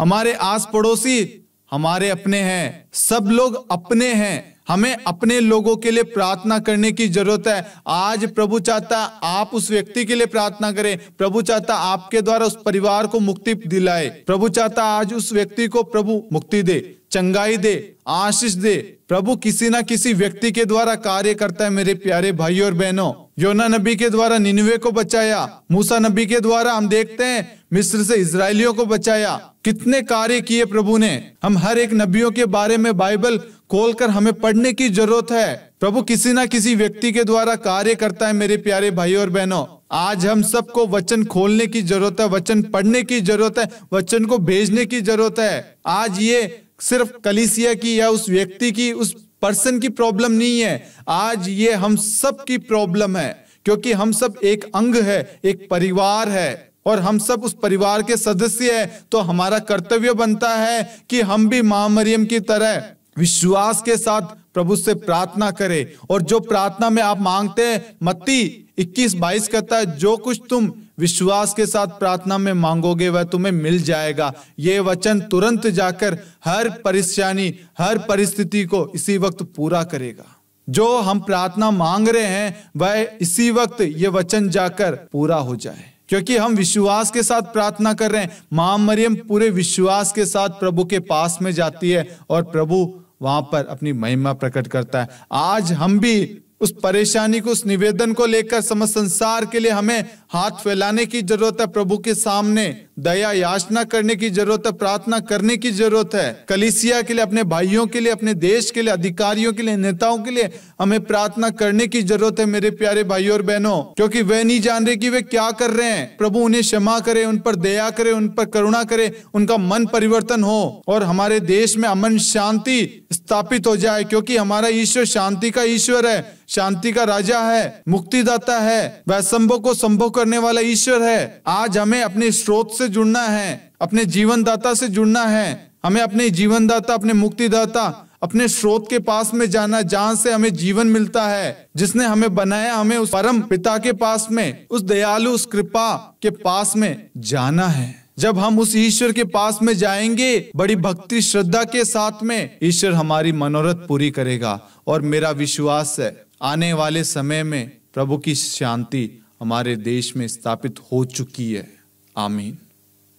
हमारे आस पड़ोसी हमारे अपने हैं सब लोग अपने हैं हमें अपने लोगों के लिए प्रार्थना करने की जरूरत है आज प्रभु चाहता आप उस व्यक्ति के लिए प्रार्थना करें प्रभु चाहता आपके द्वारा उस परिवार को मुक्ति दिलाए प्रभु चाहता आज उस व्यक्ति को प्रभु मुक्ति दे चंगाई दे आशीष दे प्रभु किसी ना किसी व्यक्ति के द्वारा कार्य करता है मेरे प्यारे भाई और बहनों योना नबी के द्वारा निन्वे को बचाया मूसा नबी के द्वारा हम देखते हैं मिस्र से इसराइलियों को बचाया कितने कार्य किए प्रभु ने हम हर एक नबियों के बारे में बाइबल खोलकर हमें पढ़ने की जरूरत है प्रभु किसी ना किसी व्यक्ति के द्वारा कार्य करता है मेरे प्यारे भाई और बहनों आज हम सबको वचन खोलने की जरूरत है वचन पढ़ने की जरूरत है वचन को भेजने की जरूरत है आज ये सिर्फ कलिसिया की या उस व्यक्ति की उस पर्सन की प्रॉब्लम नहीं है आज ये हम सब की प्रॉब्लम है क्योंकि हम सब एक अंग है एक परिवार है और हम सब उस परिवार के सदस्य हैं तो हमारा कर्तव्य बनता है कि हम भी मां मरियम की तरह विश्वास के साथ प्रभु से प्रार्थना करें और जो प्रार्थना में आप मांगते हैं मत्ती इक्कीस बाईस कहता है जो कुछ तुम विश्वास के साथ प्रार्थना में मांगोगे वह तुम्हें मिल जाएगा ये वचन तुरंत जाकर हर परेशानी हर परिस्थिति को इसी वक्त पूरा करेगा जो हम प्रार्थना मांग रहे हैं वह इसी वक्त ये वचन जाकर पूरा हो जाए क्योंकि हम विश्वास के साथ प्रार्थना कर रहे हैं मां मरियम पूरे विश्वास के साथ प्रभु के पास में जाती है और प्रभु वहां पर अपनी महिमा प्रकट करता है आज हम भी उस परेशानी को उस निवेदन को लेकर समस्त संसार के लिए हमें हाथ फैलाने की जरूरत है प्रभु के सामने दया याचना करने की जरूरत है प्रार्थना करने की जरूरत है कलिसिया के लिए अपने भाइयों के लिए अपने देश के लिए अधिकारियों के लिए नेताओं के लिए हमें प्रार्थना करने की जरूरत है मेरे प्यारे भाइयों और बहनों क्योंकि वे नहीं जान रहे कि वे क्या कर रहे हैं प्रभु उन्हें क्षमा करे उन पर दया करे उन पर करुणा करे उनका मन परिवर्तन हो और हमारे देश में अमन शांति स्थापित हो जाए क्योंकि हमारा ईश्वर शांति का ईश्वर है शांति का राजा है मुक्तिदाता है वह संभव को संभव करने वाला ईश्वर है आज हमें अपने स्रोत से जुड़ना है अपने जीवन दाता से जुड़ना है हमें अपने जीवन दाता अपने मुक्तिदाता अपने स्रोत के पास में जाना जहाँ से हमें जीवन मिलता है जिसने हमें बनाया हमें उस परम पिता के पास में उस दयालु उस कृपा के पास में जाना है जब हम उस ईश्वर के पास में जाएंगे बड़ी भक्ति श्रद्धा के साथ में ईश्वर हमारी मनोरथ पूरी करेगा और मेरा विश्वास है आने वाले समय में प्रभु की शांति हमारे देश में स्थापित हो चुकी है आमीन